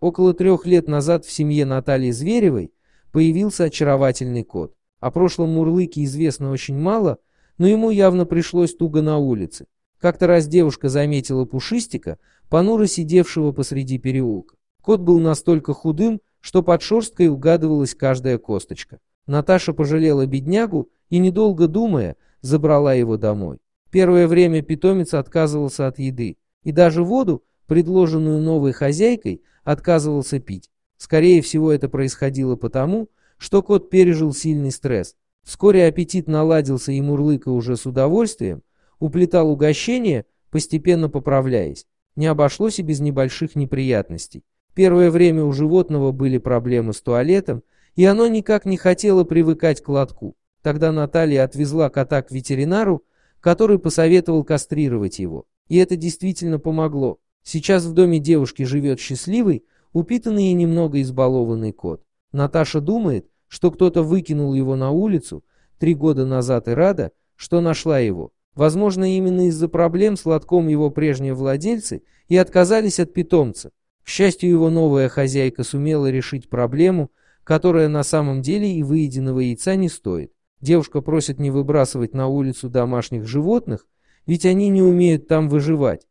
Около трех лет назад в семье Натальи Зверевой появился очаровательный кот. О прошлом Мурлыке известно очень мало, но ему явно пришлось туго на улице. Как-то раз девушка заметила пушистика, понуро сидевшего посреди переулка. Кот был настолько худым, что под шерсткой угадывалась каждая косточка. Наташа пожалела беднягу и, недолго думая, забрала его домой. Первое время питомец отказывался от еды, и даже воду предложенную новой хозяйкой, отказывался пить. Скорее всего, это происходило потому, что кот пережил сильный стресс. Вскоре аппетит наладился, и Мурлыка уже с удовольствием уплетал угощение, постепенно поправляясь. Не обошлось и без небольших неприятностей. Первое время у животного были проблемы с туалетом, и оно никак не хотело привыкать к лотку. Тогда Наталья отвезла кота к ветеринару, который посоветовал кастрировать его. И это действительно помогло. Сейчас в доме девушки живет счастливый, упитанный и немного избалованный кот. Наташа думает, что кто-то выкинул его на улицу три года назад и рада, что нашла его. Возможно, именно из-за проблем с лотком его прежние владельцы и отказались от питомца. К счастью, его новая хозяйка сумела решить проблему, которая на самом деле и выеденного яйца не стоит. Девушка просит не выбрасывать на улицу домашних животных, ведь они не умеют там выживать.